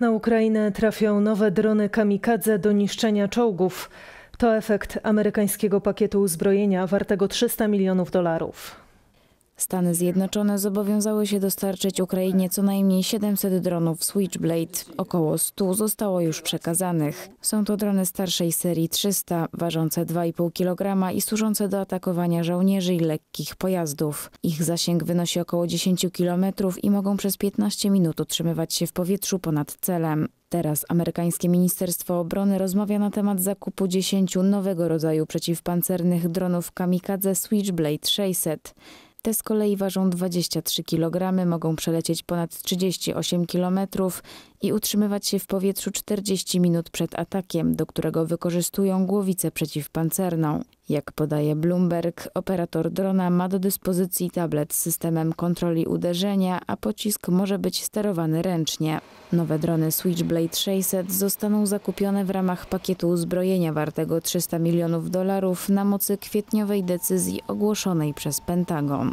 Na Ukrainę trafią nowe drony kamikadze do niszczenia czołgów. To efekt amerykańskiego pakietu uzbrojenia wartego 300 milionów dolarów. Stany Zjednoczone zobowiązały się dostarczyć Ukrainie co najmniej 700 dronów Switchblade. Około 100 zostało już przekazanych. Są to drony starszej serii 300, ważące 2,5 kg i służące do atakowania żołnierzy i lekkich pojazdów. Ich zasięg wynosi około 10 km i mogą przez 15 minut utrzymywać się w powietrzu ponad celem. Teraz amerykańskie Ministerstwo Obrony rozmawia na temat zakupu 10 nowego rodzaju przeciwpancernych dronów kamikadze Switchblade 600. Te z kolei ważą 23 kg, mogą przelecieć ponad 38 km i utrzymywać się w powietrzu 40 minut przed atakiem, do którego wykorzystują głowicę przeciwpancerną. Jak podaje Bloomberg, operator drona ma do dyspozycji tablet z systemem kontroli uderzenia, a pocisk może być sterowany ręcznie. Nowe drony Switchblade 600 zostaną zakupione w ramach pakietu uzbrojenia wartego 300 milionów dolarów na mocy kwietniowej decyzji ogłoszonej przez Pentagon.